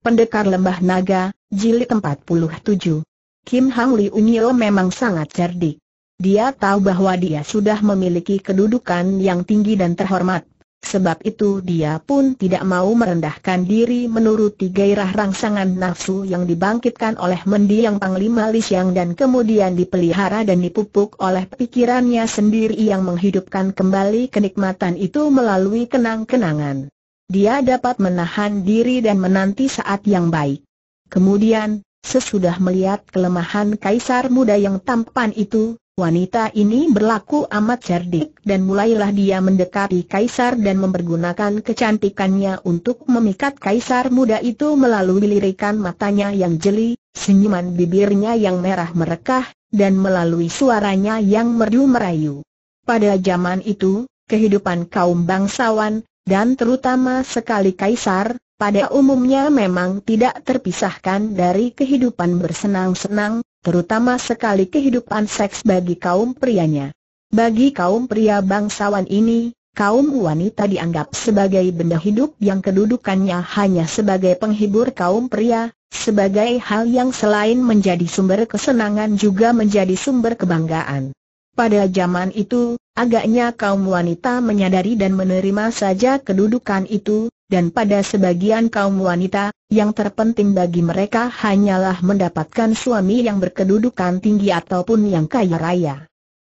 Pendekar Lembah Naga, Jilid 47 Kim Hang Li Unyo memang sangat cerdik. Dia tahu bahwa dia sudah memiliki kedudukan yang tinggi dan terhormat. Sebab itu dia pun tidak mau merendahkan diri menuruti gairah rangsangan nafsu yang dibangkitkan oleh mendiang Panglima Li Xiang dan kemudian dipelihara dan dipupuk oleh pikirannya sendiri yang menghidupkan kembali kenikmatan itu melalui kenang-kenangan dia dapat menahan diri dan menanti saat yang baik. Kemudian, sesudah melihat kelemahan kaisar muda yang tampan itu, wanita ini berlaku amat cerdik dan mulailah dia mendekati kaisar dan mempergunakan kecantikannya untuk memikat kaisar muda itu melalui lirikan matanya yang jeli, senyuman bibirnya yang merah merekah, dan melalui suaranya yang merdu merayu. Pada zaman itu, kehidupan kaum bangsawan, dan terutama sekali kaisar, pada umumnya memang tidak terpisahkan dari kehidupan bersenang-senang, terutama sekali kehidupan seks bagi kaum prianya. Bagi kaum pria bangsawan ini, kaum wanita dianggap sebagai benda hidup yang kedudukannya hanya sebagai penghibur kaum pria, sebagai hal yang selain menjadi sumber kesenangan juga menjadi sumber kebanggaan. Pada zaman itu, agaknya kaum wanita menyadari dan menerima saja kedudukan itu, dan pada sebagian kaum wanita, yang terpenting bagi mereka hanyalah mendapatkan suami yang berkedudukan tinggi ataupun yang kaya raya.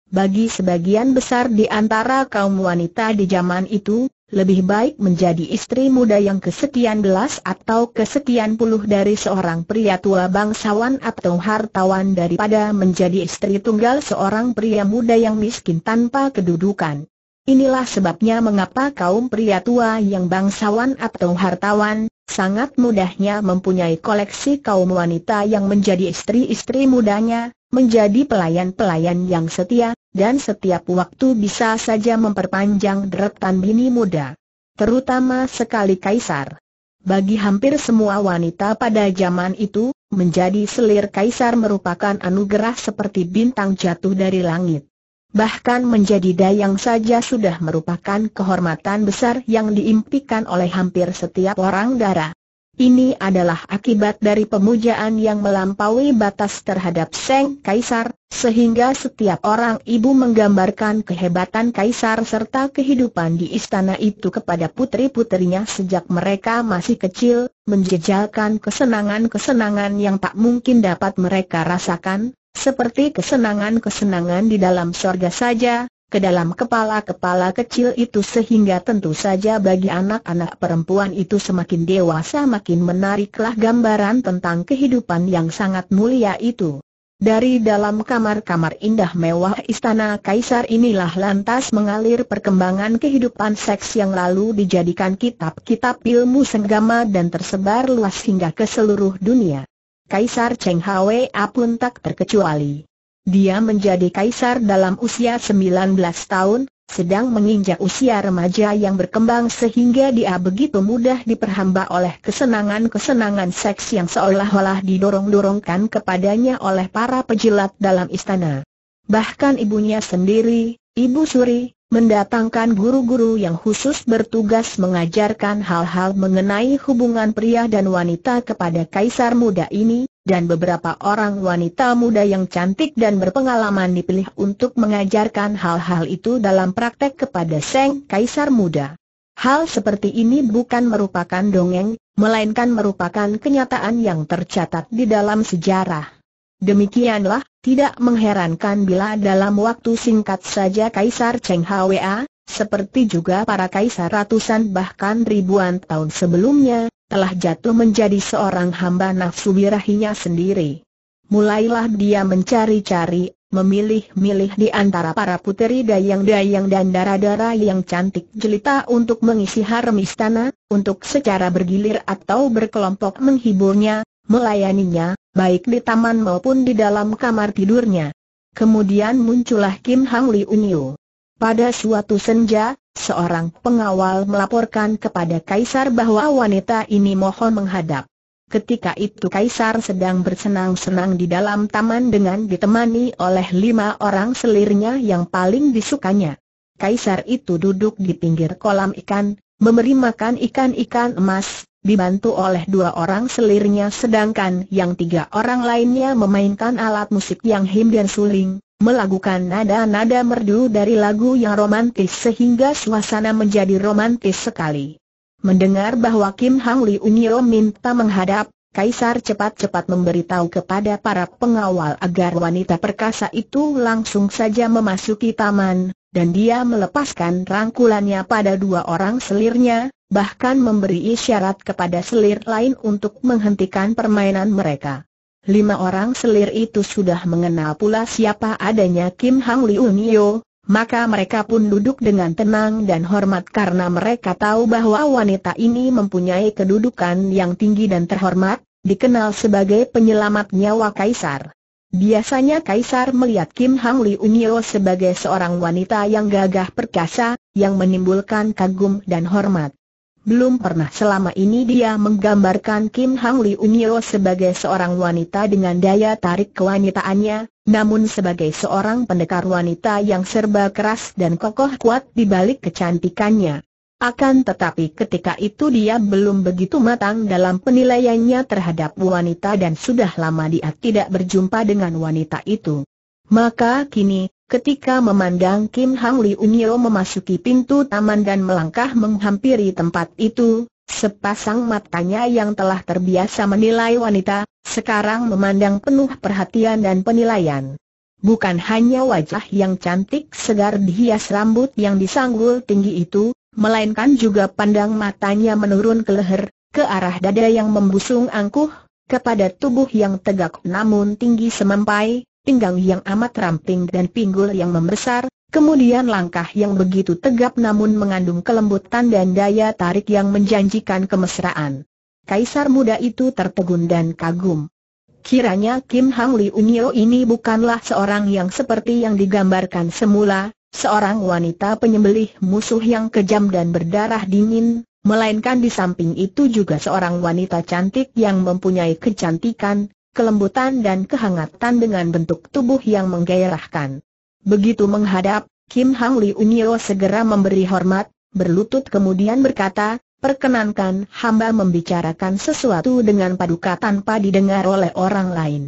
Bagi sebagian besar di antara kaum wanita di zaman itu, lebih baik menjadi istri muda yang kesekian belas atau kesekian puluh dari seorang pria tua bangsawan atau hartawan daripada menjadi istri tunggal seorang pria muda yang miskin tanpa kedudukan. Inilah sebabnya mengapa kaum pria tua yang bangsawan atau hartawan, sangat mudahnya mempunyai koleksi kaum wanita yang menjadi istri-istri mudanya, menjadi pelayan-pelayan yang setia, dan setiap waktu bisa saja memperpanjang deretan bini muda. Terutama sekali kaisar. Bagi hampir semua wanita pada zaman itu, menjadi selir kaisar merupakan anugerah seperti bintang jatuh dari langit. Bahkan menjadi dayang saja sudah merupakan kehormatan besar yang diimpikan oleh hampir setiap orang darah. Ini adalah akibat dari pemujaan yang melampaui batas terhadap Seng Kaisar, sehingga setiap orang ibu menggambarkan kehebatan Kaisar serta kehidupan di istana itu kepada putri-putrinya sejak mereka masih kecil, menjejalkan kesenangan-kesenangan yang tak mungkin dapat mereka rasakan, seperti kesenangan-kesenangan di dalam sorga saja, ke dalam kepala-kepala kecil itu sehingga tentu saja bagi anak-anak perempuan itu semakin dewasa makin menariklah gambaran tentang kehidupan yang sangat mulia itu. Dari dalam kamar-kamar indah mewah istana kaisar inilah lantas mengalir perkembangan kehidupan seks yang lalu dijadikan kitab-kitab ilmu senggama dan tersebar luas hingga ke seluruh dunia. Kaisar Cheng Hwa pun tak terkecuali. Dia menjadi kaisar dalam usia 19 tahun, sedang menginjak usia remaja yang berkembang sehingga dia begitu mudah diperhamba oleh kesenangan-kesenangan seks yang seolah-olah didorong-dorongkan kepadanya oleh para pejilat dalam istana. Bahkan ibunya sendiri, Ibu Suri, mendatangkan guru-guru yang khusus bertugas mengajarkan hal-hal mengenai hubungan pria dan wanita kepada kaisar muda ini, dan beberapa orang wanita muda yang cantik dan berpengalaman dipilih untuk mengajarkan hal-hal itu dalam praktek kepada Seng Kaisar Muda. Hal seperti ini bukan merupakan dongeng, melainkan merupakan kenyataan yang tercatat di dalam sejarah. Demikianlah, tidak mengherankan bila dalam waktu singkat saja Kaisar Cheng Hwa, seperti juga para kaisar ratusan bahkan ribuan tahun sebelumnya, telah jatuh menjadi seorang hamba nafsu birahinya sendiri. Mulailah dia mencari-cari, memilih-milih di antara para puteri dayang-dayang dan darah-darah yang cantik jelita untuk mengisi harem istana, untuk secara bergilir atau berkelompok menghiburnya, melayaninya, baik di taman maupun di dalam kamar tidurnya. Kemudian muncullah Kim Hang Li Unyu. Pada suatu senja, seorang pengawal melaporkan kepada Kaisar bahwa wanita ini mohon menghadap. Ketika itu Kaisar sedang bersenang-senang di dalam taman dengan ditemani oleh lima orang selirnya yang paling disukanya. Kaisar itu duduk di pinggir kolam ikan, memberi makan ikan-ikan emas, dibantu oleh dua orang selirnya sedangkan yang tiga orang lainnya memainkan alat musik yang him dan suling, melakukan nada-nada merdu dari lagu yang romantis sehingga suasana menjadi romantis sekali. Mendengar bahwa Kim Hang Li Unyo minta menghadap, Kaisar cepat-cepat memberitahu kepada para pengawal agar wanita perkasa itu langsung saja memasuki taman, dan dia melepaskan rangkulannya pada dua orang selirnya, bahkan memberi isyarat kepada selir lain untuk menghentikan permainan mereka. Lima orang selir itu sudah mengenal pula siapa adanya Kim Hang Li Unio, maka mereka pun duduk dengan tenang dan hormat karena mereka tahu bahwa wanita ini mempunyai kedudukan yang tinggi dan terhormat, dikenal sebagai penyelamat nyawa Kaisar. Biasanya Kaisar melihat Kim Hang Li Unio sebagai seorang wanita yang gagah perkasa, yang menimbulkan kagum dan hormat. Belum pernah selama ini dia menggambarkan Kim Hang Li Unyo sebagai seorang wanita dengan daya tarik kewanitaannya, namun sebagai seorang pendekar wanita yang serba keras dan kokoh kuat di balik kecantikannya. Akan tetapi ketika itu dia belum begitu matang dalam penilaiannya terhadap wanita dan sudah lama dia tidak berjumpa dengan wanita itu. Maka kini, Ketika memandang Kim Hang Unyo memasuki pintu taman dan melangkah menghampiri tempat itu, sepasang matanya yang telah terbiasa menilai wanita, sekarang memandang penuh perhatian dan penilaian. Bukan hanya wajah yang cantik segar dihias rambut yang disanggul tinggi itu, melainkan juga pandang matanya menurun ke leher, ke arah dada yang membusung angkuh, kepada tubuh yang tegak namun tinggi semampai, pinggang yang amat ramping dan pinggul yang membesar, kemudian langkah yang begitu tegap namun mengandung kelembutan dan daya tarik yang menjanjikan kemesraan. Kaisar muda itu terpegun dan kagum. Kiranya Kim Hang Li Unyo ini bukanlah seorang yang seperti yang digambarkan semula, seorang wanita penyembelih musuh yang kejam dan berdarah dingin, melainkan di samping itu juga seorang wanita cantik yang mempunyai kecantikan, kelembutan dan kehangatan dengan bentuk tubuh yang menggairahkan. Begitu menghadap, Kim Hang Li Unio segera memberi hormat, berlutut kemudian berkata, Perkenankan hamba membicarakan sesuatu dengan paduka tanpa didengar oleh orang lain.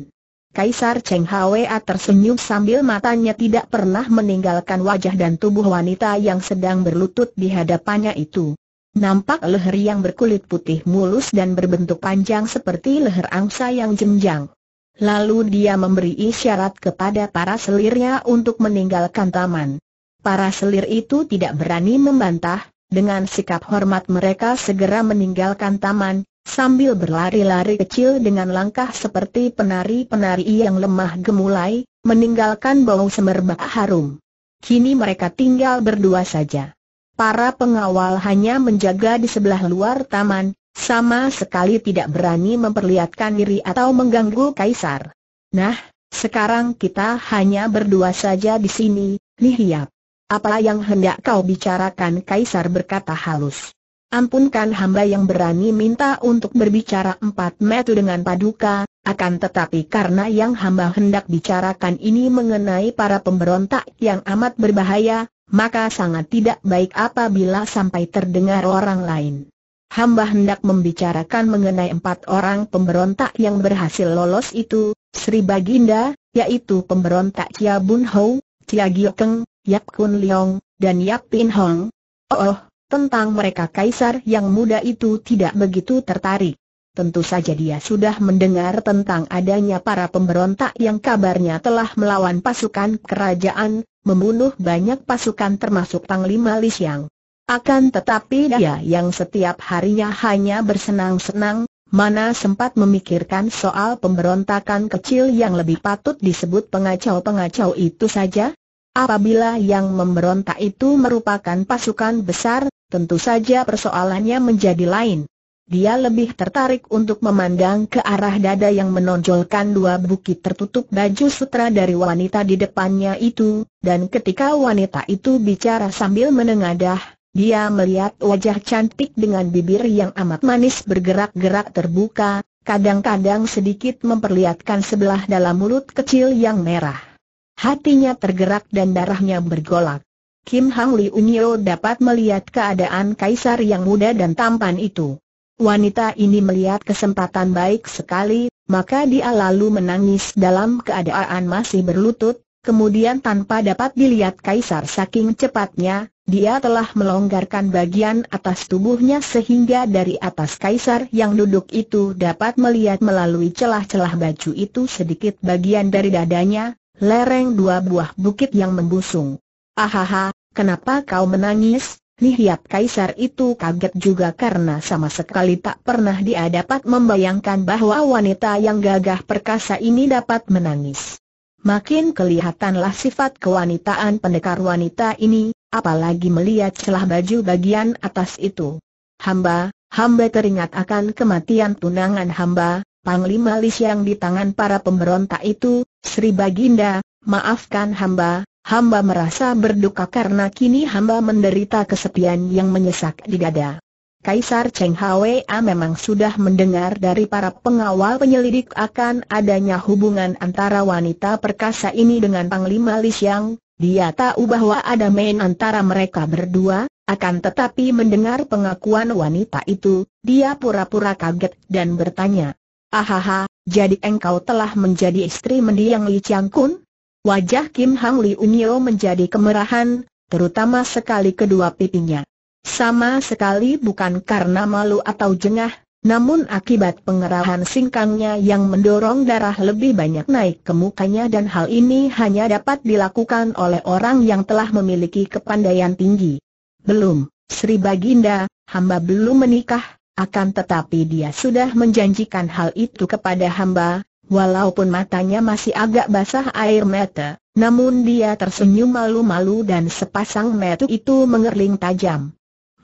Kaisar Cheng Hwa tersenyum sambil matanya tidak pernah meninggalkan wajah dan tubuh wanita yang sedang berlutut di hadapannya itu. Nampak leher yang berkulit putih mulus dan berbentuk panjang seperti leher angsa yang jenjang. Lalu dia memberi isyarat kepada para selirnya untuk meninggalkan taman. Para selir itu tidak berani membantah, dengan sikap hormat mereka segera meninggalkan taman, sambil berlari-lari kecil dengan langkah seperti penari-penari yang lemah gemulai, meninggalkan bau semerbak harum. Kini mereka tinggal berdua saja para pengawal hanya menjaga di sebelah luar taman, sama sekali tidak berani memperlihatkan diri atau mengganggu kaisar. Nah, sekarang kita hanya berdua saja di sini, Lihiap. Apa yang hendak kau bicarakan kaisar berkata halus. Ampunkan hamba yang berani minta untuk berbicara empat metu dengan paduka, akan tetapi karena yang hamba hendak bicarakan ini mengenai para pemberontak yang amat berbahaya, maka sangat tidak baik apabila sampai terdengar orang lain. Hamba hendak membicarakan mengenai empat orang pemberontak yang berhasil lolos itu, Sri Baginda, yaitu pemberontak Chia Bun Hou, Chia Gio Keng, Yap Kun Leong, dan Yap Pin Hong. Oh, oh, tentang mereka kaisar yang muda itu tidak begitu tertarik. Tentu saja dia sudah mendengar tentang adanya para pemberontak yang kabarnya telah melawan pasukan kerajaan, membunuh banyak pasukan termasuk Panglima Li Xiang. Akan tetapi dia yang setiap harinya hanya bersenang-senang, mana sempat memikirkan soal pemberontakan kecil yang lebih patut disebut pengacau-pengacau itu saja? Apabila yang memberontak itu merupakan pasukan besar, tentu saja persoalannya menjadi lain dia lebih tertarik untuk memandang ke arah dada yang menonjolkan dua bukit tertutup baju sutra dari wanita di depannya itu, dan ketika wanita itu bicara sambil menengadah, dia melihat wajah cantik dengan bibir yang amat manis bergerak-gerak terbuka, kadang-kadang sedikit memperlihatkan sebelah dalam mulut kecil yang merah. Hatinya tergerak dan darahnya bergolak. Kim Hang Li Unyo dapat melihat keadaan kaisar yang muda dan tampan itu. Wanita ini melihat kesempatan baik sekali, maka dia lalu menangis dalam keadaan masih berlutut, kemudian tanpa dapat dilihat Kaisar saking cepatnya, dia telah melonggarkan bagian atas tubuhnya sehingga dari atas Kaisar yang duduk itu dapat melihat melalui celah-celah baju itu sedikit bagian dari dadanya, lereng dua buah bukit yang membusung. Ahaha, kenapa kau menangis? Lihat kaisar itu kaget juga karena sama sekali tak pernah dia dapat membayangkan bahwa wanita yang gagah perkasa ini dapat menangis. Makin kelihatanlah sifat kewanitaan pendekar wanita ini, apalagi melihat celah baju bagian atas itu. Hamba, hamba teringat akan kematian tunangan hamba, Panglima Lis yang di tangan para pemberontak itu, Sri Baginda, maafkan hamba, hamba merasa berduka karena kini hamba menderita kesepian yang menyesak di dada. Kaisar Cheng Hwa memang sudah mendengar dari para pengawal penyelidik akan adanya hubungan antara wanita perkasa ini dengan Panglima Li Xiang. Dia tahu bahwa ada main antara mereka berdua, akan tetapi mendengar pengakuan wanita itu, dia pura-pura kaget dan bertanya. Ahaha, jadi engkau telah menjadi istri mendiang Li Chiang Kun? Wajah Kim Hang Unyo menjadi kemerahan, terutama sekali kedua pipinya. Sama sekali bukan karena malu atau jengah, namun akibat pengerahan singkangnya yang mendorong darah lebih banyak naik ke mukanya dan hal ini hanya dapat dilakukan oleh orang yang telah memiliki kepandaian tinggi. Belum, Sri Baginda, hamba belum menikah, akan tetapi dia sudah menjanjikan hal itu kepada hamba, Walaupun matanya masih agak basah air mata, namun dia tersenyum malu-malu dan sepasang mata itu mengerling tajam.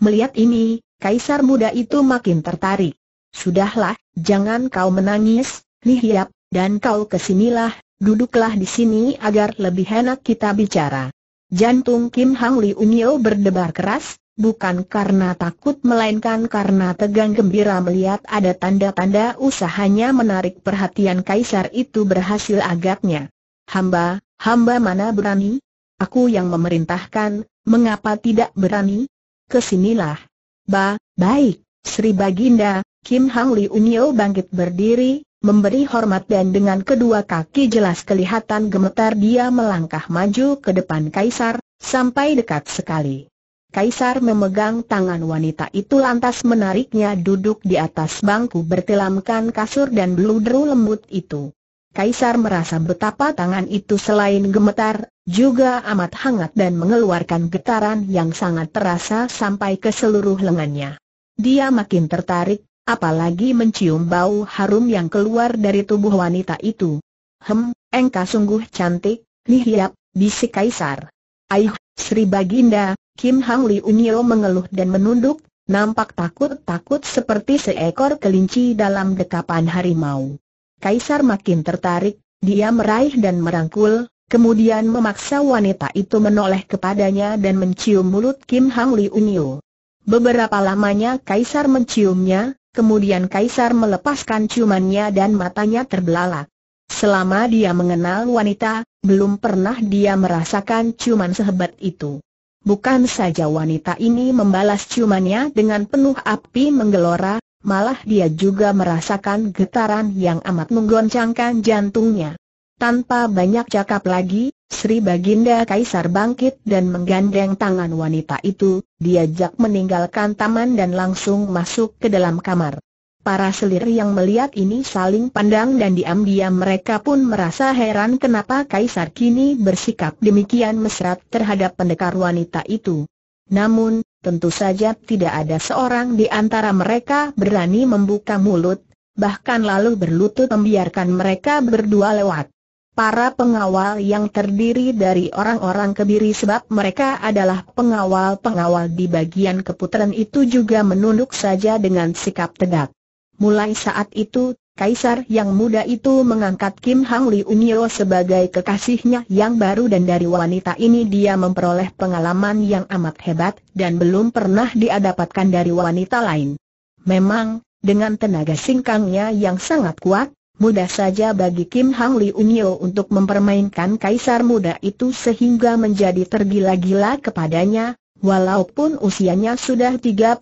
Melihat ini, kaisar muda itu makin tertarik. Sudahlah, jangan kau menangis, Lihiap, dan kau kesinilah, duduklah di sini agar lebih enak kita bicara. Jantung Kim Hang Li Unyo berdebar keras, bukan karena takut melainkan karena tegang gembira melihat ada tanda-tanda usahanya menarik perhatian kaisar itu berhasil agaknya. Hamba, hamba mana berani? Aku yang memerintahkan, mengapa tidak berani? Kesinilah. Ba, baik, Sri Baginda, Kim Hang Li Unyo bangkit berdiri, memberi hormat dan dengan kedua kaki jelas kelihatan gemetar dia melangkah maju ke depan kaisar, sampai dekat sekali. Kaisar memegang tangan wanita itu lantas menariknya duduk di atas bangku bertilamkan kasur dan beludru lembut itu. Kaisar merasa betapa tangan itu selain gemetar, juga amat hangat dan mengeluarkan getaran yang sangat terasa sampai ke seluruh lengannya. Dia makin tertarik, apalagi mencium bau harum yang keluar dari tubuh wanita itu. Hem, engkau sungguh cantik, lihiap, bisik Kaisar. Ayuh, Sri Baginda, Kim Hang Li Unyo mengeluh dan menunduk, nampak takut-takut seperti seekor kelinci dalam dekapan harimau. Kaisar makin tertarik, dia meraih dan merangkul, kemudian memaksa wanita itu menoleh kepadanya dan mencium mulut Kim Hang Li Unyo. Beberapa lamanya Kaisar menciumnya, kemudian Kaisar melepaskan ciumannya dan matanya terbelalak. Selama dia mengenal wanita, belum pernah dia merasakan ciuman sehebat itu. Bukan saja wanita ini membalas ciumannya dengan penuh api menggelora, malah dia juga merasakan getaran yang amat menggoncangkan jantungnya. Tanpa banyak cakap lagi, Sri Baginda Kaisar bangkit dan menggandeng tangan wanita itu, diajak meninggalkan taman dan langsung masuk ke dalam kamar. Para selir yang melihat ini saling pandang dan diam-diam mereka pun merasa heran kenapa Kaisar kini bersikap demikian mesra terhadap pendekar wanita itu. Namun, tentu saja tidak ada seorang di antara mereka berani membuka mulut, bahkan lalu berlutut membiarkan mereka berdua lewat. Para pengawal yang terdiri dari orang-orang kebiri sebab mereka adalah pengawal-pengawal di bagian keputaran itu juga menunduk saja dengan sikap tegak. Mulai saat itu, Kaisar yang muda itu mengangkat Kim Hang Li Unyo sebagai kekasihnya yang baru dan dari wanita ini dia memperoleh pengalaman yang amat hebat dan belum pernah dia dapatkan dari wanita lain. Memang, dengan tenaga singkangnya yang sangat kuat, mudah saja bagi Kim Hang Li Unyo untuk mempermainkan kaisar muda itu sehingga menjadi tergila-gila kepadanya, Walaupun usianya sudah 35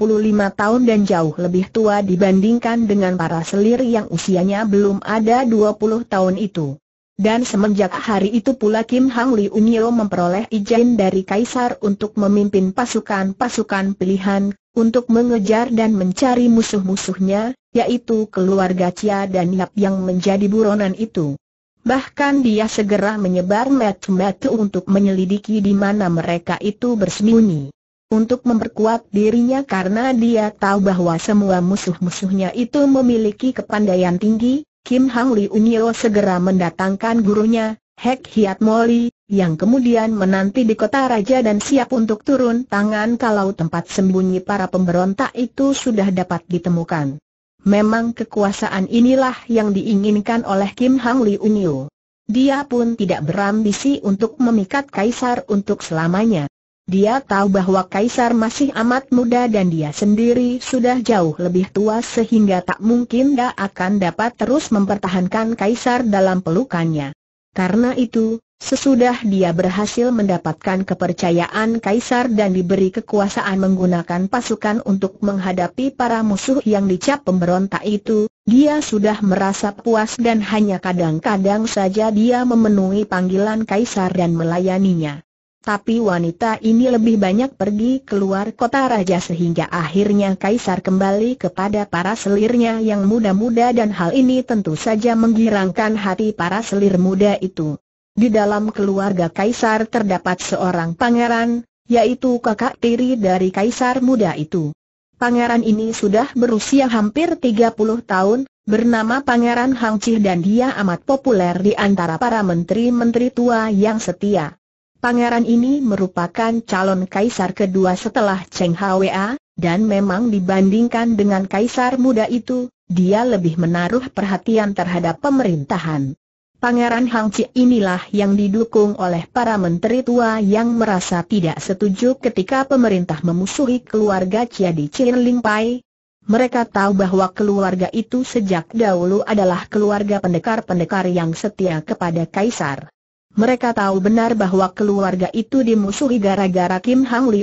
tahun dan jauh lebih tua dibandingkan dengan para selir yang usianya belum ada 20 tahun itu. Dan semenjak hari itu pula Kim Hang Li Unyo memperoleh izin dari Kaisar untuk memimpin pasukan-pasukan pilihan, untuk mengejar dan mencari musuh-musuhnya, yaitu keluarga Chia dan Yap yang menjadi buronan itu. Bahkan dia segera menyebar metu-metu untuk menyelidiki di mana mereka itu bersembunyi. Untuk memperkuat dirinya karena dia tahu bahwa semua musuh-musuhnya itu memiliki kepandaian tinggi, Kim Hang Li Unyo segera mendatangkan gurunya, Hek Hiat Moli, yang kemudian menanti di kota raja dan siap untuk turun tangan kalau tempat sembunyi para pemberontak itu sudah dapat ditemukan. Memang kekuasaan inilah yang diinginkan oleh Kim Hang Li Unyu. Dia pun tidak berambisi untuk memikat kaisar untuk selamanya. Dia tahu bahwa kaisar masih amat muda dan dia sendiri sudah jauh lebih tua sehingga tak mungkin dia akan dapat terus mempertahankan kaisar dalam pelukannya. Karena itu, Sesudah dia berhasil mendapatkan kepercayaan kaisar dan diberi kekuasaan menggunakan pasukan untuk menghadapi para musuh yang dicap pemberontak itu, dia sudah merasa puas dan hanya kadang-kadang saja dia memenuhi panggilan kaisar dan melayaninya. Tapi wanita ini lebih banyak pergi keluar kota raja sehingga akhirnya kaisar kembali kepada para selirnya yang muda-muda dan hal ini tentu saja menggirangkan hati para selir muda itu. Di dalam keluarga kaisar terdapat seorang pangeran, yaitu kakak tiri dari kaisar muda itu. Pangeran ini sudah berusia hampir 30 tahun, bernama Pangeran Hang Chih dan dia amat populer di antara para menteri-menteri tua yang setia. Pangeran ini merupakan calon kaisar kedua setelah Cheng Hwa, dan memang dibandingkan dengan kaisar muda itu, dia lebih menaruh perhatian terhadap pemerintahan. Pangeran Chi inilah yang didukung oleh para menteri tua yang merasa tidak setuju ketika pemerintah memusuhi keluarga Chin Ling Pai. Mereka tahu bahwa keluarga itu sejak dahulu adalah keluarga pendekar-pendekar yang setia kepada Kaisar. Mereka tahu benar bahwa keluarga itu dimusuhi gara-gara Kim Hang Li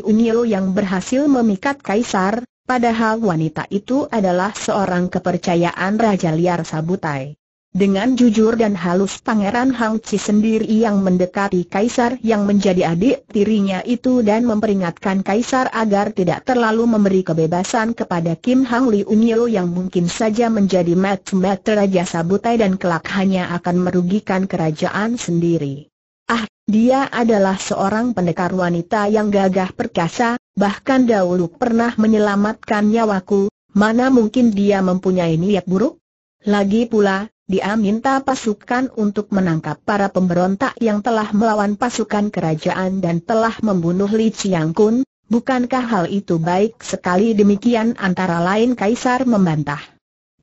yang berhasil memikat Kaisar, padahal wanita itu adalah seorang kepercayaan Raja Liar Sabutai. Dengan jujur dan halus Pangeran Hang Chi sendiri yang mendekati Kaisar yang menjadi adik tirinya itu dan memperingatkan Kaisar agar tidak terlalu memberi kebebasan kepada Kim Hang Li yang mungkin saja menjadi matchmaker Raja Sabutai dan kelak hanya akan merugikan kerajaan sendiri. Ah, dia adalah seorang pendekar wanita yang gagah perkasa, bahkan dahulu pernah menyelamatkan nyawaku, mana mungkin dia mempunyai niat buruk? Lagi pula, dia minta pasukan untuk menangkap para pemberontak yang telah melawan pasukan kerajaan dan telah membunuh Li Chiang Kun, bukankah hal itu baik sekali demikian antara lain Kaisar membantah.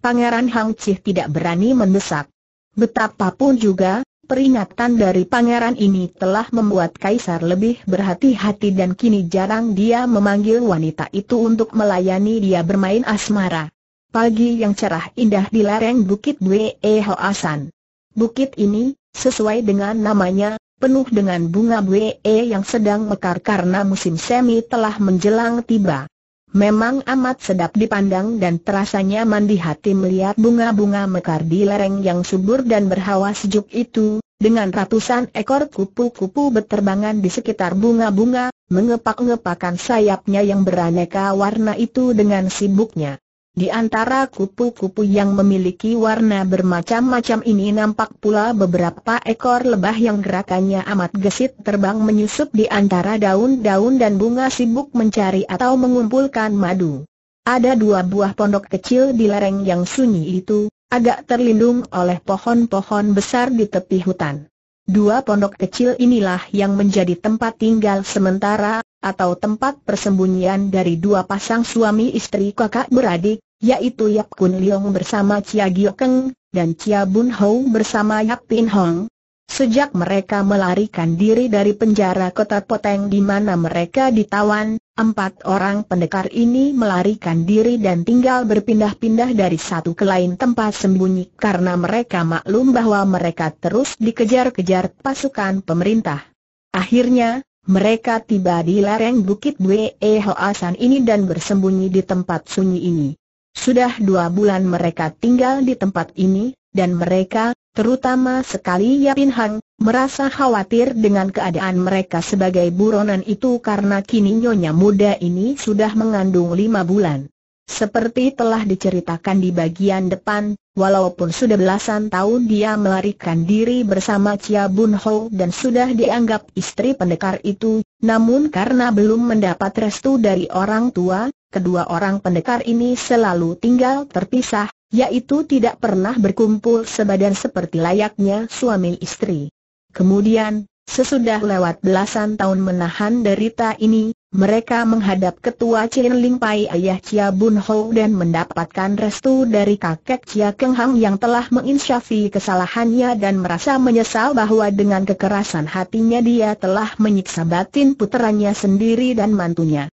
Pangeran Hang Chih tidak berani mendesak. Betapapun juga, peringatan dari pangeran ini telah membuat Kaisar lebih berhati-hati dan kini jarang dia memanggil wanita itu untuk melayani dia bermain asmara pagi yang cerah indah di lereng Bukit Dwe e Hoasan. Bukit ini, sesuai dengan namanya, penuh dengan bunga Bwe e yang sedang mekar karena musim semi telah menjelang tiba. Memang amat sedap dipandang dan terasa nyaman di hati melihat bunga-bunga mekar di lereng yang subur dan berhawa sejuk itu, dengan ratusan ekor kupu-kupu berterbangan di sekitar bunga-bunga, mengepak-ngepakan sayapnya yang beraneka warna itu dengan sibuknya. Di antara kupu-kupu yang memiliki warna bermacam-macam ini nampak pula beberapa ekor lebah yang gerakannya amat gesit terbang menyusup di antara daun-daun dan bunga sibuk mencari atau mengumpulkan madu. Ada dua buah pondok kecil di lereng yang sunyi itu, agak terlindung oleh pohon-pohon besar di tepi hutan. Dua pondok kecil inilah yang menjadi tempat tinggal sementara atau tempat persembunyian dari dua pasang suami istri kakak beradik, yaitu Yap Kun Leong bersama Chia Gio Keng, dan Chia Bun Hou bersama Yap Pin Hong. Sejak mereka melarikan diri dari penjara kota Poteng di mana mereka ditawan, empat orang pendekar ini melarikan diri dan tinggal berpindah-pindah dari satu ke lain tempat sembunyi karena mereka maklum bahwa mereka terus dikejar-kejar pasukan pemerintah. Akhirnya, mereka tiba di lereng Bukit Bue Hoasan ini dan bersembunyi di tempat sunyi ini. Sudah dua bulan mereka tinggal di tempat ini, dan mereka, terutama sekali Yapin Hang, merasa khawatir dengan keadaan mereka sebagai buronan itu karena kini nyonya muda ini sudah mengandung lima bulan. Seperti telah diceritakan di bagian depan, walaupun sudah belasan tahun dia melarikan diri bersama Chia Bun Ho dan sudah dianggap istri pendekar itu, namun karena belum mendapat restu dari orang tua, kedua orang pendekar ini selalu tinggal terpisah, yaitu tidak pernah berkumpul sebadan seperti layaknya suami istri. Kemudian, sesudah lewat belasan tahun menahan derita ini, mereka menghadap ketua Chin Ling Pai ayah Chia Bun Ho dan mendapatkan restu dari kakek Chia Keng Hang yang telah menginsyafi kesalahannya dan merasa menyesal bahwa dengan kekerasan hatinya dia telah menyiksa batin puteranya sendiri dan mantunya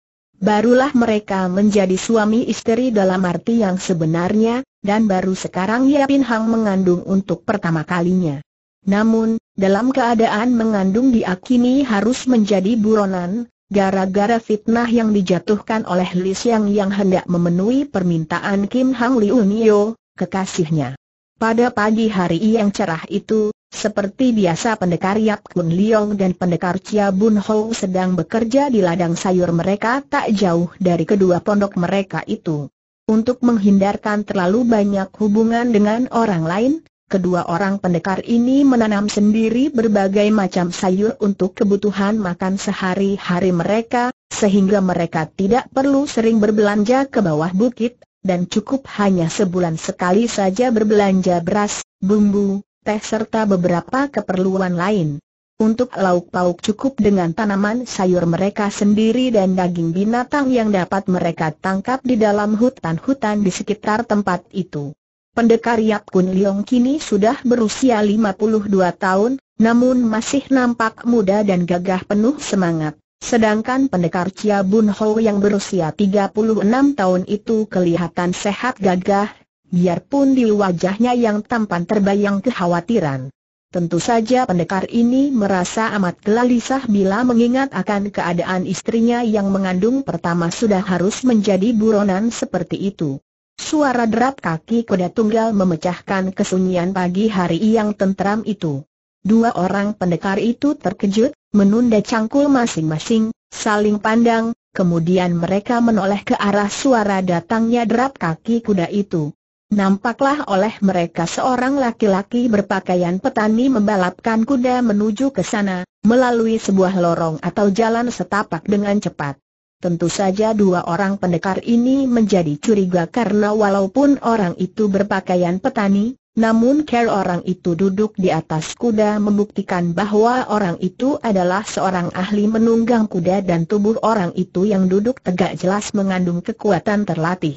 barulah mereka menjadi suami istri dalam arti yang sebenarnya, dan baru sekarang Yapin Hang mengandung untuk pertama kalinya. Namun, dalam keadaan mengandung diakini harus menjadi buronan, gara-gara fitnah yang dijatuhkan oleh Li Xiang yang hendak memenuhi permintaan Kim Hang Liu Nio, kekasihnya. Pada pagi hari yang cerah itu, seperti biasa pendekar Yap Kun Liong dan pendekar Chia Bun Ho sedang bekerja di ladang sayur mereka tak jauh dari kedua pondok mereka itu. Untuk menghindarkan terlalu banyak hubungan dengan orang lain, kedua orang pendekar ini menanam sendiri berbagai macam sayur untuk kebutuhan makan sehari-hari mereka, sehingga mereka tidak perlu sering berbelanja ke bawah bukit, dan cukup hanya sebulan sekali saja berbelanja beras, bumbu, teh serta beberapa keperluan lain. Untuk lauk pauk cukup dengan tanaman sayur mereka sendiri dan daging binatang yang dapat mereka tangkap di dalam hutan-hutan di sekitar tempat itu. Pendekar Yap Kun Leong kini sudah berusia 52 tahun, namun masih nampak muda dan gagah penuh semangat. Sedangkan pendekar Chia Bun Ho yang berusia 36 tahun itu kelihatan sehat gagah biarpun di wajahnya yang tampan terbayang kekhawatiran. Tentu saja pendekar ini merasa amat gelisah bila mengingat akan keadaan istrinya yang mengandung pertama sudah harus menjadi buronan seperti itu. Suara derap kaki kuda tunggal memecahkan kesunyian pagi hari yang tentram itu. Dua orang pendekar itu terkejut, menunda cangkul masing-masing, saling pandang, Kemudian mereka menoleh ke arah suara datangnya derap kaki kuda itu. Nampaklah oleh mereka seorang laki-laki berpakaian petani membalapkan kuda menuju ke sana, melalui sebuah lorong atau jalan setapak dengan cepat. Tentu saja dua orang pendekar ini menjadi curiga karena walaupun orang itu berpakaian petani, namun care orang itu duduk di atas kuda membuktikan bahwa orang itu adalah seorang ahli menunggang kuda dan tubuh orang itu yang duduk tegak jelas mengandung kekuatan terlatih.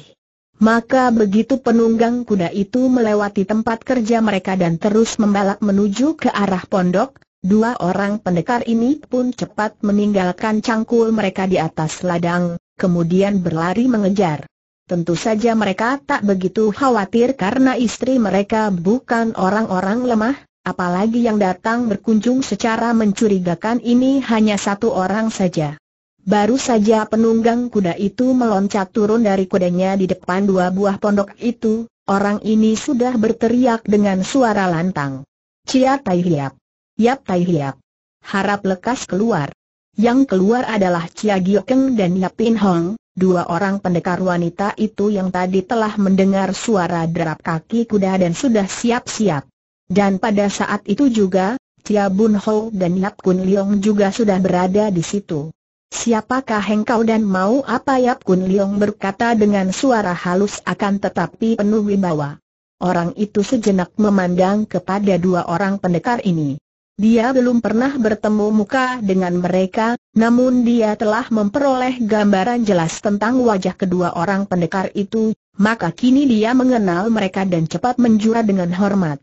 Maka begitu penunggang kuda itu melewati tempat kerja mereka dan terus membalak menuju ke arah pondok, dua orang pendekar ini pun cepat meninggalkan cangkul mereka di atas ladang, kemudian berlari mengejar. Tentu saja mereka tak begitu khawatir karena istri mereka bukan orang-orang lemah, apalagi yang datang berkunjung secara mencurigakan ini hanya satu orang saja. Baru saja penunggang kuda itu meloncat turun dari kudanya di depan dua buah pondok itu, orang ini sudah berteriak dengan suara lantang. Cia Tai Hiap! Yap Tai Hiap! Harap lekas keluar. Yang keluar adalah Cia Giokeng dan Yap Pin Hong, dua orang pendekar wanita itu yang tadi telah mendengar suara derap kaki kuda dan sudah siap-siap. Dan pada saat itu juga, Cia Bun Ho dan Yap Kun Leong juga sudah berada di situ. Siapakah engkau dan mau apa Yap Kun Liong berkata dengan suara halus akan tetapi penuh wibawa. Orang itu sejenak memandang kepada dua orang pendekar ini. Dia belum pernah bertemu muka dengan mereka, namun dia telah memperoleh gambaran jelas tentang wajah kedua orang pendekar itu, maka kini dia mengenal mereka dan cepat menjual dengan hormat.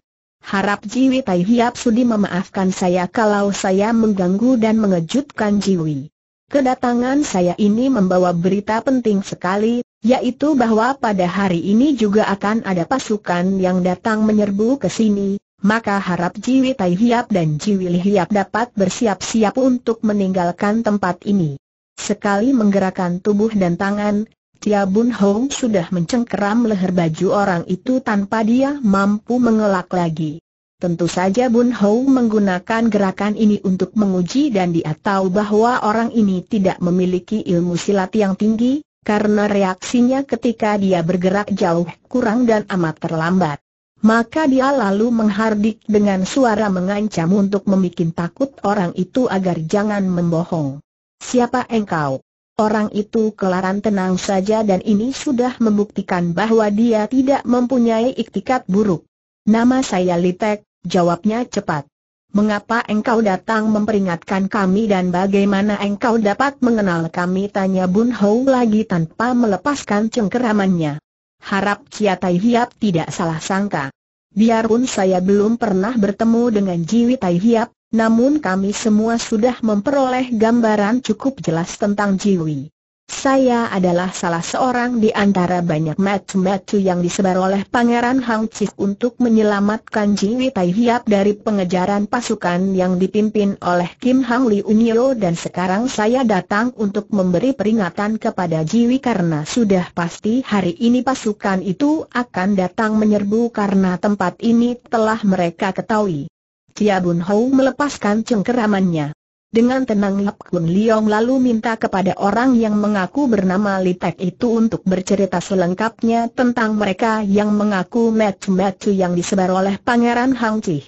Harap Jiwi Tai Hiap sudi memaafkan saya kalau saya mengganggu dan mengejutkan Jiwi. Kedatangan saya ini membawa berita penting sekali, yaitu bahwa pada hari ini juga akan ada pasukan yang datang menyerbu ke sini, maka harap Jiwi Tai Hiap dan Jiwi Li Hiap dapat bersiap-siap untuk meninggalkan tempat ini. Sekali menggerakkan tubuh dan tangan, Tia Bun Hong sudah mencengkeram leher baju orang itu tanpa dia mampu mengelak lagi. Tentu saja Bun Hou menggunakan gerakan ini untuk menguji dan dia tahu bahwa orang ini tidak memiliki ilmu silat yang tinggi, karena reaksinya ketika dia bergerak jauh kurang dan amat terlambat. Maka dia lalu menghardik dengan suara mengancam untuk membuat takut orang itu agar jangan membohong. Siapa engkau? Orang itu kelaran tenang saja dan ini sudah membuktikan bahwa dia tidak mempunyai iktikat buruk. Nama saya Litek, Jawabnya cepat. Mengapa engkau datang memperingatkan kami dan bagaimana engkau dapat mengenal kami? Tanya Bun Hou lagi tanpa melepaskan cengkeramannya. Harap Cia Tai Hiap tidak salah sangka. Biarpun saya belum pernah bertemu dengan Jiwi Tai Hiap, namun kami semua sudah memperoleh gambaran cukup jelas tentang Jiwi. Saya adalah salah seorang di antara banyak matu-matu yang disebar oleh Pangeran Hang Cih untuk menyelamatkan Jiwi Tai Hiap dari pengejaran pasukan yang dipimpin oleh Kim Hang Li Unyo dan sekarang saya datang untuk memberi peringatan kepada Jiwi karena sudah pasti hari ini pasukan itu akan datang menyerbu karena tempat ini telah mereka ketahui. Chia Bun Hou melepaskan cengkeramannya. Dengan tenang Lap Kun Leong lalu minta kepada orang yang mengaku bernama Litek itu untuk bercerita selengkapnya tentang mereka yang mengaku match metu yang disebar oleh Pangeran Hang Chi.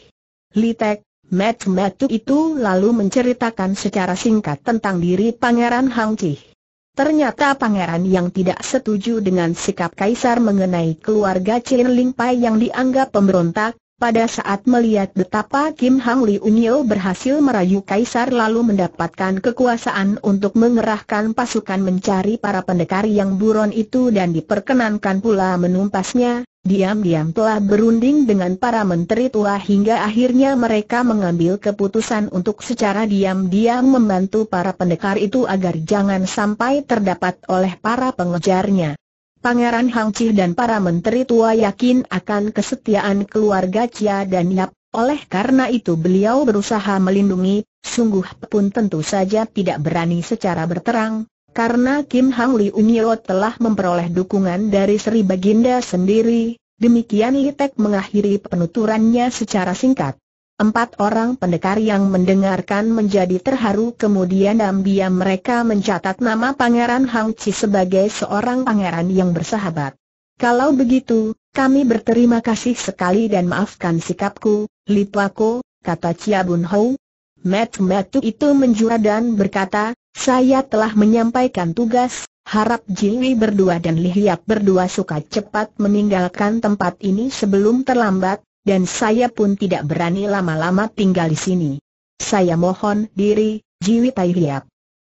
Litek, match metu itu lalu menceritakan secara singkat tentang diri Pangeran Hang Chi. Ternyata pangeran yang tidak setuju dengan sikap kaisar mengenai keluarga Chin Ling Pai yang dianggap pemberontak, pada saat melihat betapa Kim Hang Li Unyo berhasil merayu Kaisar lalu mendapatkan kekuasaan untuk mengerahkan pasukan mencari para pendekar yang buron itu dan diperkenankan pula menumpasnya, diam-diam telah berunding dengan para menteri tua hingga akhirnya mereka mengambil keputusan untuk secara diam-diam membantu para pendekar itu agar jangan sampai terdapat oleh para pengejarnya. Pangeran Chih dan para menteri tua yakin akan kesetiaan keluarga Chia dan Yap, oleh karena itu beliau berusaha melindungi, sungguh pun tentu saja tidak berani secara berterang, karena Kim Hang Li Unyo telah memperoleh dukungan dari Sri Baginda sendiri, demikian Tek mengakhiri penuturannya secara singkat. Empat orang pendekar yang mendengarkan menjadi terharu kemudian diam-diam mereka mencatat nama Pangeran Hang Chi sebagai seorang pangeran yang bersahabat. Kalau begitu, kami berterima kasih sekali dan maafkan sikapku, Lipwako, kata Chia Bun Hou. Mat Matu itu menjura dan berkata, saya telah menyampaikan tugas, harap Jiwi berdua dan Lihiap berdua suka cepat meninggalkan tempat ini sebelum terlambat, dan saya pun tidak berani lama-lama tinggal di sini. Saya mohon diri, Jiwi Tai Hiap.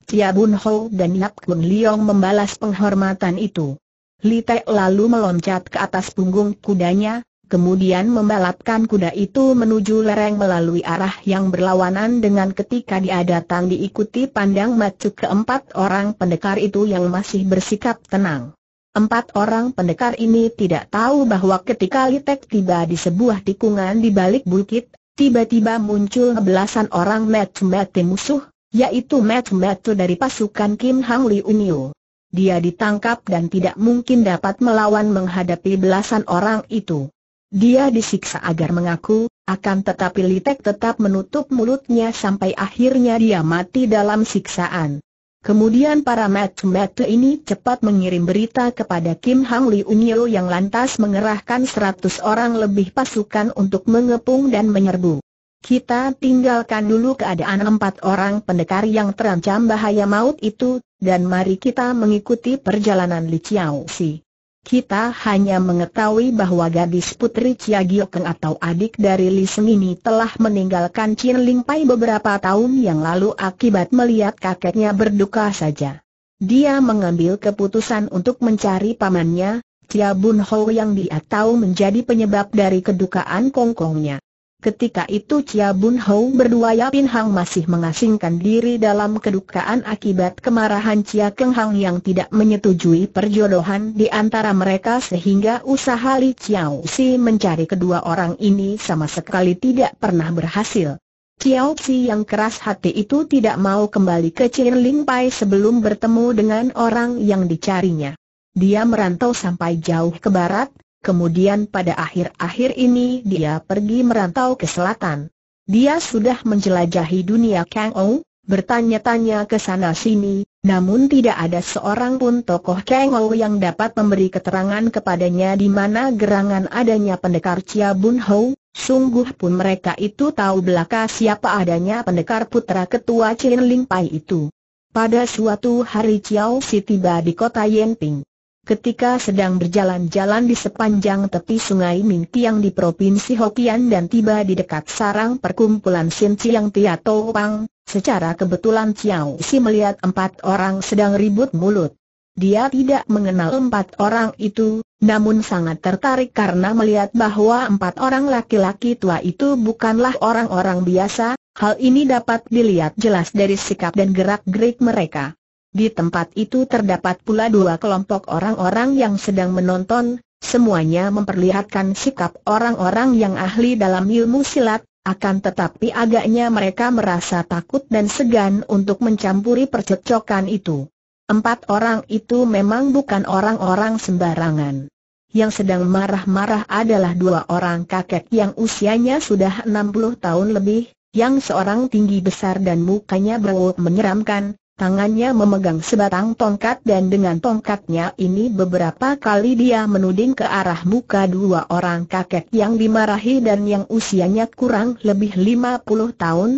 Tia Bun Ho dan Yap Kun Liong membalas penghormatan itu. Li Tai lalu meloncat ke atas punggung kudanya, kemudian membalapkan kuda itu menuju lereng melalui arah yang berlawanan dengan ketika dia datang diikuti pandang macu keempat orang pendekar itu yang masih bersikap tenang. Empat orang pendekar ini tidak tahu bahwa ketika Litek tiba di sebuah tikungan di balik bukit, tiba-tiba muncul belasan orang metu-metu musuh, yaitu metu-metu dari pasukan Kim Hang Li Unio. Dia ditangkap dan tidak mungkin dapat melawan menghadapi belasan orang itu. Dia disiksa agar mengaku, akan tetapi Litek tetap menutup mulutnya sampai akhirnya dia mati dalam siksaan. Kemudian para mat-mat ini cepat mengirim berita kepada Kim Hang Li Unyo yang lantas mengerahkan 100 orang lebih pasukan untuk mengepung dan menyerbu. Kita tinggalkan dulu keadaan empat orang pendekar yang terancam bahaya maut itu, dan mari kita mengikuti perjalanan Li Chiao Si. Kita hanya mengetahui bahwa gadis putri Chia Giokeng atau adik dari Li Seng ini telah meninggalkan Chin Ling Pai beberapa tahun yang lalu akibat melihat kakeknya berduka saja. Dia mengambil keputusan untuk mencari pamannya, Chia Bun Ho yang dia tahu menjadi penyebab dari kedukaan Kongkongnya. Ketika itu Chia Bun Hou berdua Yapin Hang masih mengasingkan diri dalam kedukaan akibat kemarahan Chia Keng Hang yang tidak menyetujui perjodohan di antara mereka sehingga usaha Li Chiao Si mencari kedua orang ini sama sekali tidak pernah berhasil. Chiao Si yang keras hati itu tidak mau kembali ke Ling Pai sebelum bertemu dengan orang yang dicarinya. Dia merantau sampai jauh ke barat, kemudian pada akhir-akhir ini dia pergi merantau ke selatan. Dia sudah menjelajahi dunia Kang Ou, bertanya-tanya ke sana sini, namun tidak ada seorang pun tokoh Kang Ou yang dapat memberi keterangan kepadanya di mana gerangan adanya pendekar Chia Bun Ho, Sungguh pun mereka itu tahu belaka siapa adanya pendekar putra ketua Chin Ling Pai itu. Pada suatu hari Chiao Si tiba di kota Yenping. Ketika sedang berjalan-jalan di sepanjang tepi sungai Mingtiang di Provinsi Hokian dan tiba di dekat sarang perkumpulan Sin Chiang Tia Pang, secara kebetulan Chiao Si melihat empat orang sedang ribut mulut. Dia tidak mengenal empat orang itu, namun sangat tertarik karena melihat bahwa empat orang laki-laki tua itu bukanlah orang-orang biasa, hal ini dapat dilihat jelas dari sikap dan gerak-gerik mereka. Di tempat itu terdapat pula dua kelompok orang-orang yang sedang menonton, semuanya memperlihatkan sikap orang-orang yang ahli dalam ilmu silat, akan tetapi agaknya mereka merasa takut dan segan untuk mencampuri percekcokan itu. Empat orang itu memang bukan orang-orang sembarangan. Yang sedang marah-marah adalah dua orang kakek yang usianya sudah 60 tahun lebih, yang seorang tinggi besar dan mukanya berwuk menyeramkan, Tangannya memegang sebatang tongkat dan dengan tongkatnya ini beberapa kali dia menuding ke arah muka dua orang kakek yang dimarahi dan yang usianya kurang lebih 50 tahun.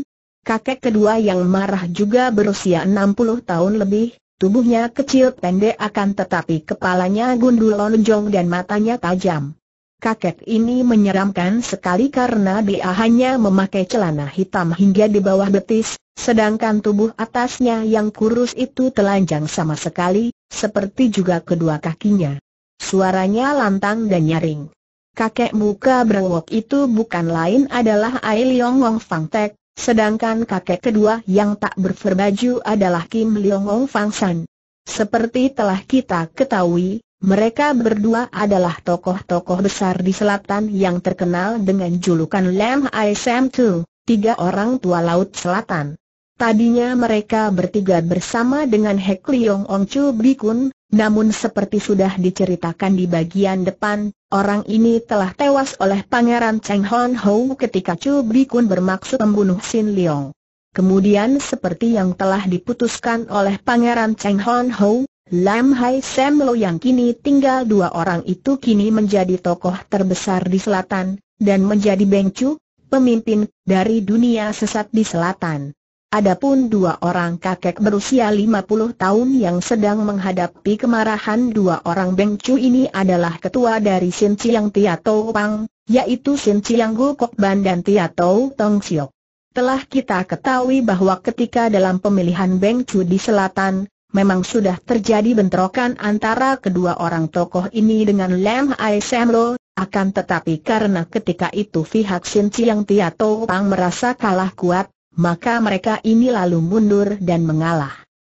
Kakek kedua yang marah juga berusia 60 tahun lebih, tubuhnya kecil pendek akan tetapi kepalanya gundul lonjong dan matanya tajam. Kakek ini menyeramkan sekali karena dia hanya memakai celana hitam hingga di bawah betis, Sedangkan tubuh atasnya yang kurus itu telanjang sama sekali, seperti juga kedua kakinya. Suaranya lantang dan nyaring. Kakek muka berwok itu bukan lain adalah Ai Leong Wong Fang Tek, sedangkan kakek kedua yang tak berferbaju adalah Kim Leong Wong Fang San. Seperti telah kita ketahui, mereka berdua adalah tokoh-tokoh besar di selatan yang terkenal dengan julukan Lam Ai Sam Tu, tiga orang tua laut selatan. Tadinya mereka bertiga bersama dengan Hek Liong Ong Chu Bikun, namun seperti sudah diceritakan di bagian depan, orang ini telah tewas oleh Pangeran Cheng Hon Hou ketika Chu Bikun bermaksud membunuh Sin Liong. Kemudian seperti yang telah diputuskan oleh Pangeran Cheng Hon Hou, Lam Hai Sam Lo yang kini tinggal dua orang itu kini menjadi tokoh terbesar di selatan, dan menjadi Beng Chu, pemimpin dari dunia sesat di selatan. Adapun dua orang kakek berusia 50 tahun yang sedang menghadapi kemarahan dua orang Chu ini adalah ketua dari Sin Chiang Tia Tau Pang, yaitu Sin Chiang Gu Kok Ban dan Tia Tau Tong Siok. Telah kita ketahui bahwa ketika dalam pemilihan Chu di selatan, memang sudah terjadi bentrokan antara kedua orang tokoh ini dengan Lam Ai Lo, akan tetapi karena ketika itu pihak Sin Chiang Tia Tau Pang merasa kalah kuat, maka mereka ini lalu mundur dan mengalah.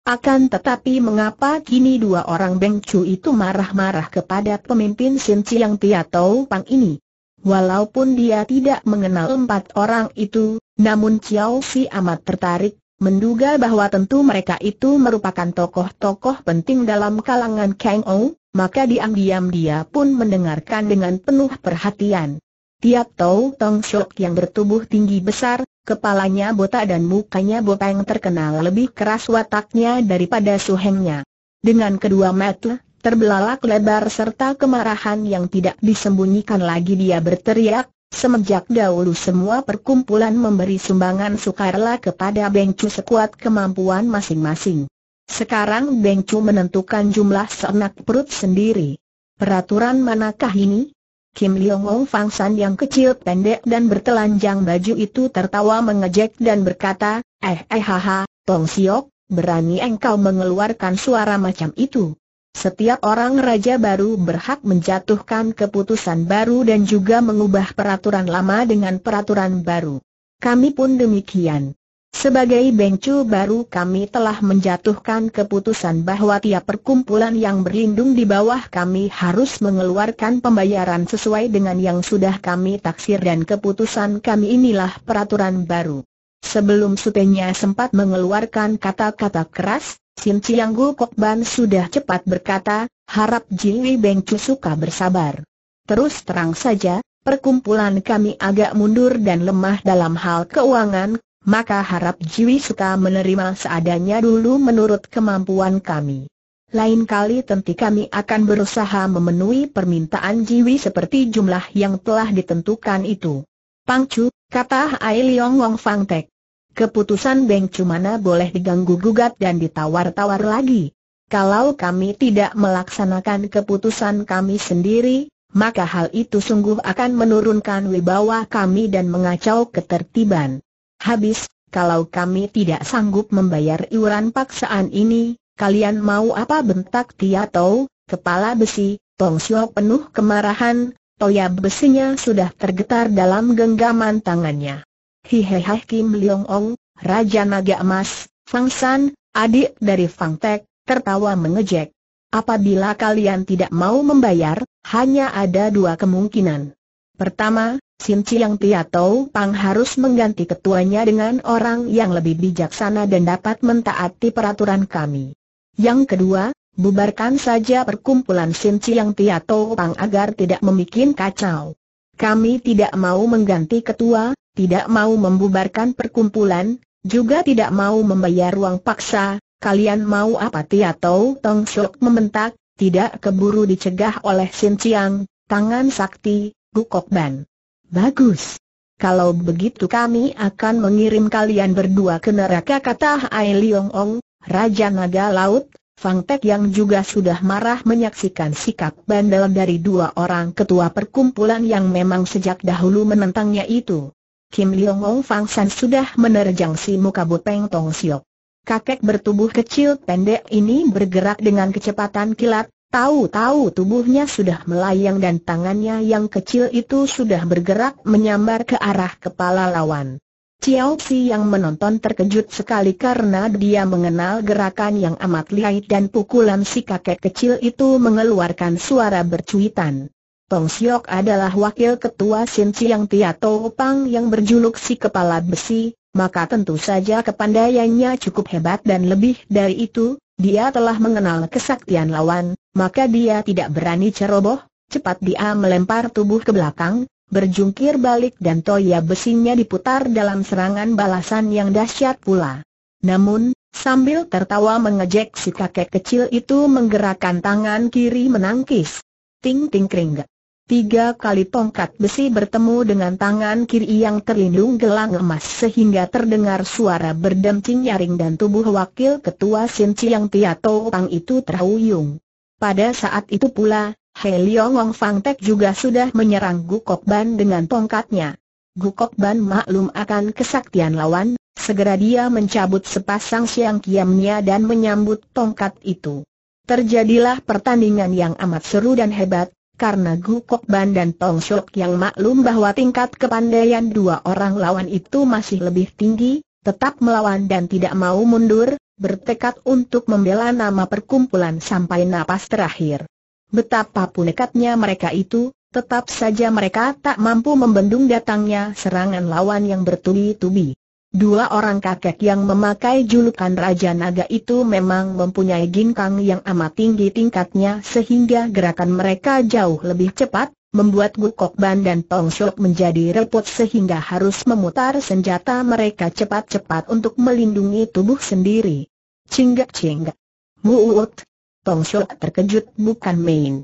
Akan tetapi mengapa kini dua orang Beng Chu itu marah-marah kepada pemimpin Sin Chiang Tau Pang ini? Walaupun dia tidak mengenal empat orang itu, namun Chiao Si amat tertarik, menduga bahwa tentu mereka itu merupakan tokoh-tokoh penting dalam kalangan Kang Ou, maka diam-diam dia pun mendengarkan dengan penuh perhatian. Tiap Tau Tong Shok yang bertubuh tinggi besar, Kepalanya botak dan mukanya bopeng terkenal lebih keras wataknya daripada suhengnya. Dengan kedua mata, terbelalak lebar serta kemarahan yang tidak disembunyikan lagi dia berteriak, semenjak dahulu semua perkumpulan memberi sumbangan sukarela kepada Bengcu sekuat kemampuan masing-masing. Sekarang Bengcu menentukan jumlah seenak perut sendiri. Peraturan manakah ini? Kim Leong Wong Fang San yang kecil pendek dan bertelanjang baju itu tertawa mengejek dan berkata, Eh eh haha, Tong Siok, berani engkau mengeluarkan suara macam itu. Setiap orang raja baru berhak menjatuhkan keputusan baru dan juga mengubah peraturan lama dengan peraturan baru. Kami pun demikian. Sebagai bengcu baru kami telah menjatuhkan keputusan bahwa tiap perkumpulan yang berlindung di bawah kami harus mengeluarkan pembayaran sesuai dengan yang sudah kami taksir dan keputusan kami inilah peraturan baru. Sebelum sutenya sempat mengeluarkan kata-kata keras, Sin Chiang Kokban sudah cepat berkata, harap Jiwi Bengcu suka bersabar. Terus terang saja, Perkumpulan kami agak mundur dan lemah dalam hal keuangan, maka harap Jiwi suka menerima seadanya dulu menurut kemampuan kami. Lain kali tentu kami akan berusaha memenuhi permintaan Jiwi seperti jumlah yang telah ditentukan itu. Pangcu, kata Ai Leong Wong Fang Tek. Keputusan Beng mana boleh diganggu-gugat dan ditawar-tawar lagi. Kalau kami tidak melaksanakan keputusan kami sendiri, maka hal itu sungguh akan menurunkan wibawa kami dan mengacau ketertiban. Habis, kalau kami tidak sanggup membayar iuran paksaan ini, kalian mau apa bentak tia Tau, kepala besi, Tong Siok penuh kemarahan, toya besinya sudah tergetar dalam genggaman tangannya. Hihehah Kim Leong Ong, Raja Naga Emas, Fang San, adik dari Fang Tek, tertawa mengejek. Apabila kalian tidak mau membayar, hanya ada dua kemungkinan. Pertama, Sim Chiang Tau Pang harus mengganti ketuanya dengan orang yang lebih bijaksana dan dapat mentaati peraturan kami. Yang kedua, bubarkan saja perkumpulan Sim Chiang Tau Pang agar tidak membuat kacau. Kami tidak mau mengganti ketua, tidak mau membubarkan perkumpulan, juga tidak mau membayar ruang paksa, kalian mau apa Tau Tong Shok membentak, tidak keburu dicegah oleh Sim Chiang, tangan sakti, Gukok Ban. Bagus. Kalau begitu kami akan mengirim kalian berdua ke neraka kata Hai Liong Ong, Raja Naga Laut, Fang Tek yang juga sudah marah menyaksikan sikap bandel dari dua orang ketua perkumpulan yang memang sejak dahulu menentangnya itu. Kim Liong Ong Fang San sudah menerjang si muka bopeng Tong Siok. Kakek bertubuh kecil pendek ini bergerak dengan kecepatan kilat, Tahu-tahu tubuhnya sudah melayang dan tangannya yang kecil itu sudah bergerak menyambar ke arah kepala lawan. Chiao Si yang menonton terkejut sekali karena dia mengenal gerakan yang amat lihai dan pukulan si kakek kecil itu mengeluarkan suara bercuitan. Tong Siok adalah wakil ketua Sin Chiang Tia Tau Pang yang berjuluk si kepala besi, maka tentu saja kepandaiannya cukup hebat dan lebih dari itu, dia telah mengenal kesaktian lawan, maka dia tidak berani ceroboh, cepat dia melempar tubuh ke belakang, berjungkir balik dan toya besinya diputar dalam serangan balasan yang dahsyat pula. Namun, sambil tertawa mengejek si kakek kecil itu menggerakkan tangan kiri menangkis. Ting ting kring. Tiga kali tongkat besi bertemu dengan tangan kiri yang terlindung gelang emas sehingga terdengar suara berdenting nyaring dan tubuh wakil ketua Sin Chiang Tia Pang itu terhuyung. Pada saat itu pula, He Liong Fang Tek juga sudah menyerang Gukok Ban dengan tongkatnya. Gukok Ban maklum akan kesaktian lawan, segera dia mencabut sepasang siang kiamnya dan menyambut tongkat itu. Terjadilah pertandingan yang amat seru dan hebat, karena Gu Kokban dan Tong Shok yang maklum bahwa tingkat kepandaian dua orang lawan itu masih lebih tinggi, tetap melawan dan tidak mau mundur, bertekad untuk membela nama perkumpulan sampai napas terakhir. Betapapun nekatnya mereka itu, tetap saja mereka tak mampu membendung datangnya serangan lawan yang bertubi-tubi. Dua orang kakek yang memakai julukan Raja Naga itu memang mempunyai ginkang yang amat tinggi tingkatnya sehingga gerakan mereka jauh lebih cepat, membuat Gukok Ban dan Tong Shok menjadi repot sehingga harus memutar senjata mereka cepat-cepat untuk melindungi tubuh sendiri. Cinggak-cinggak. Muut. Tong Shok terkejut bukan main.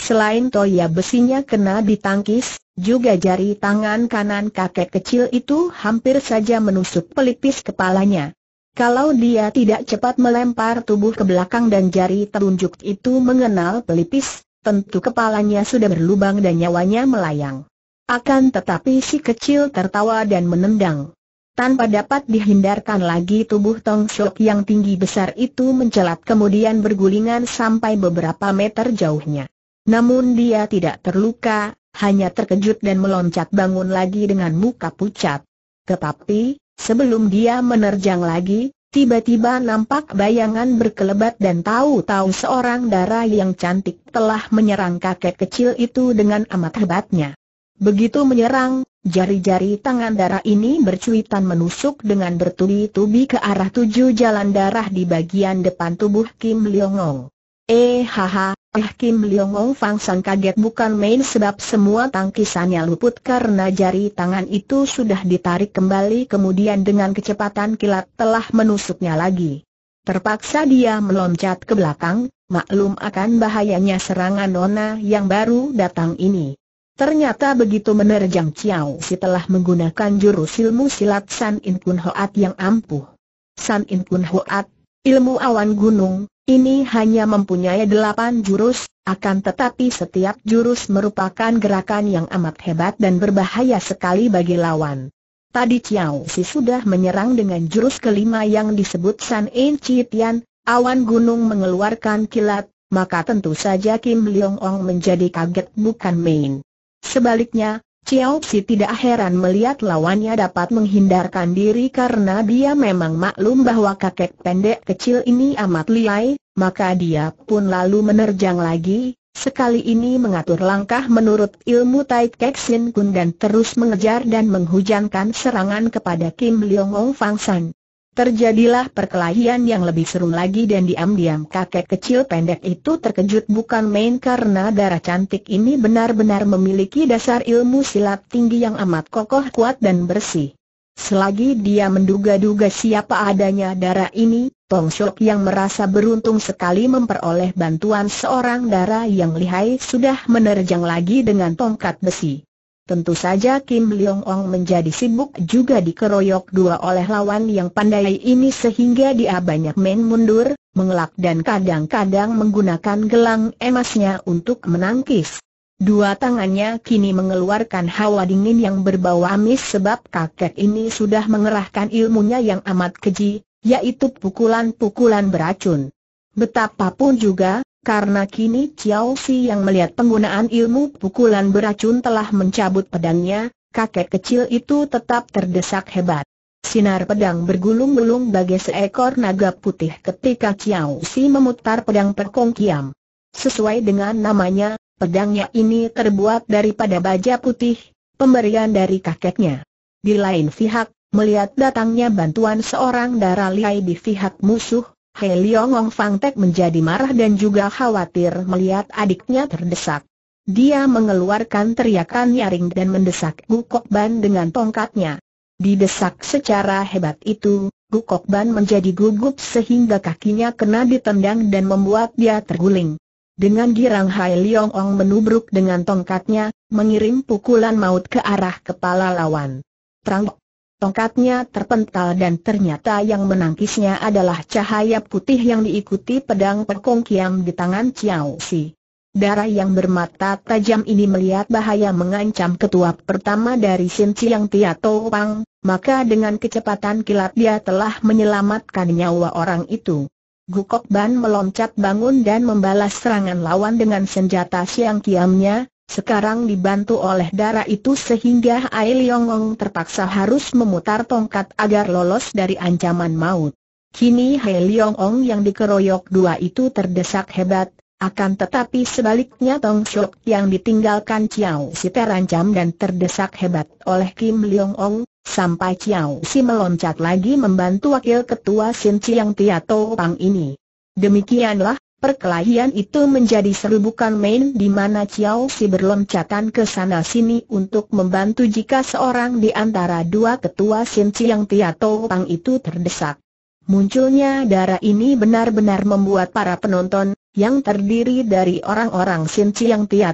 Selain toya besinya kena ditangkis, juga jari tangan kanan kakek kecil itu hampir saja menusuk pelipis kepalanya. Kalau dia tidak cepat melempar tubuh ke belakang dan jari telunjuk itu mengenal pelipis, tentu kepalanya sudah berlubang dan nyawanya melayang. Akan tetapi si kecil tertawa dan menendang. Tanpa dapat dihindarkan lagi tubuh Tong Sok yang tinggi besar itu mencelat kemudian bergulingan sampai beberapa meter jauhnya. Namun dia tidak terluka, hanya terkejut dan meloncat bangun lagi dengan muka pucat. Tetapi, sebelum dia menerjang lagi, tiba-tiba nampak bayangan berkelebat dan tahu-tahu seorang darah yang cantik telah menyerang kakek kecil itu dengan amat hebatnya. Begitu menyerang, jari-jari tangan darah ini bercuitan menusuk dengan bertubi-tubi ke arah tujuh jalan darah di bagian depan tubuh Kim Leongong. Eh haha, Ah Kim Leong Ong Fang Sang kaget bukan main sebab semua tangkisannya luput karena jari tangan itu sudah ditarik kembali kemudian dengan kecepatan kilat telah menusuknya lagi. Terpaksa dia meloncat ke belakang, maklum akan bahayanya serangan Nona yang baru datang ini. Ternyata begitu menerjang Ciao Si telah menggunakan jurus ilmu silat San In Kun Hoat yang ampuh. San In Kun Hoat Ilmu awan gunung, ini hanya mempunyai delapan jurus, akan tetapi setiap jurus merupakan gerakan yang amat hebat dan berbahaya sekali bagi lawan. Tadi Chiao Si sudah menyerang dengan jurus kelima yang disebut San En Chi Tian, awan gunung mengeluarkan kilat, maka tentu saja Kim Leong Ong menjadi kaget bukan main. Sebaliknya, Chiao si tidak heran melihat lawannya dapat menghindarkan diri karena dia memang maklum bahwa kakek pendek kecil ini amat liai, maka dia pun lalu menerjang lagi, Sekali ini mengatur langkah menurut ilmu Tai Kek Sin Kun dan terus mengejar dan menghujankan serangan kepada Kim Leong Ong Fang San. Terjadilah perkelahian yang lebih seru lagi dan diam-diam kakek kecil pendek itu terkejut bukan main karena darah cantik ini benar-benar memiliki dasar ilmu silat tinggi yang amat kokoh kuat dan bersih. Selagi dia menduga-duga siapa adanya darah ini, Tong Shok yang merasa beruntung sekali memperoleh bantuan seorang darah yang lihai sudah menerjang lagi dengan tongkat besi. Tentu saja Kim Leong Ong menjadi sibuk juga dikeroyok dua oleh lawan yang pandai ini sehingga dia banyak main mundur, mengelak dan kadang-kadang menggunakan gelang emasnya untuk menangkis. Dua tangannya kini mengeluarkan hawa dingin yang berbau amis sebab kakek ini sudah mengerahkan ilmunya yang amat keji, yaitu pukulan-pukulan beracun. Betapapun juga, karena kini Chiao Si yang melihat penggunaan ilmu pukulan beracun telah mencabut pedangnya, kakek kecil itu tetap terdesak hebat. Sinar pedang bergulung-gulung bagai seekor naga putih ketika Chiao Si memutar pedang perkong Sesuai dengan namanya, pedangnya ini terbuat daripada baja putih, pemberian dari kakeknya. Di lain pihak, melihat datangnya bantuan seorang darah liai di pihak musuh, He Leong Ong Fang Tek menjadi marah dan juga khawatir melihat adiknya terdesak. Dia mengeluarkan teriakan nyaring dan mendesak Gukok Ban dengan tongkatnya. Didesak secara hebat itu, Gukok Ban menjadi gugup sehingga kakinya kena ditendang dan membuat dia terguling. Dengan girang Hai Leong Ong menubruk dengan tongkatnya, mengirim pukulan maut ke arah kepala lawan. Trang Tongkatnya terpental dan ternyata yang menangkisnya adalah cahaya putih yang diikuti pedang pekong kiam di tangan Chiao Si. Darah yang bermata tajam ini melihat bahaya mengancam ketua pertama dari Sin Chiang Tia maka dengan kecepatan kilat dia telah menyelamatkan nyawa orang itu. Gukok Ban meloncat bangun dan membalas serangan lawan dengan senjata siang kiamnya, sekarang dibantu oleh darah itu sehingga Ai Liongong terpaksa harus memutar tongkat agar lolos dari ancaman maut. Kini Hai Liongong yang dikeroyok dua itu terdesak hebat, akan tetapi sebaliknya Tong Shok yang ditinggalkan Chiao Si terancam dan terdesak hebat oleh Kim Leong sampai Chiao Si meloncat lagi membantu wakil ketua Sin Chiang Tia Pang ini. Demikianlah, Perkelahian itu menjadi bukan main di mana Chiao Si berloncatan ke sana sini untuk membantu jika seorang di antara dua ketua Sin Chiang Tia Pang itu terdesak. Munculnya darah ini benar-benar membuat para penonton, yang terdiri dari orang-orang Sin Chiang Tia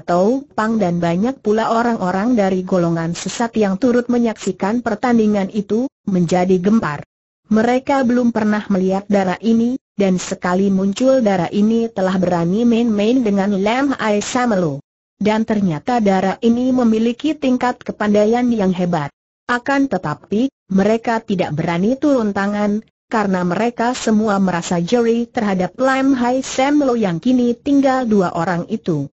Pang dan banyak pula orang-orang dari golongan sesat yang turut menyaksikan pertandingan itu, menjadi gempar. Mereka belum pernah melihat darah ini, dan sekali muncul darah ini telah berani main-main dengan Lam Ai Samelo. Dan ternyata darah ini memiliki tingkat kepandaian yang hebat. Akan tetapi, mereka tidak berani turun tangan, karena mereka semua merasa jeri terhadap Lam Hai Samlo yang kini tinggal dua orang itu.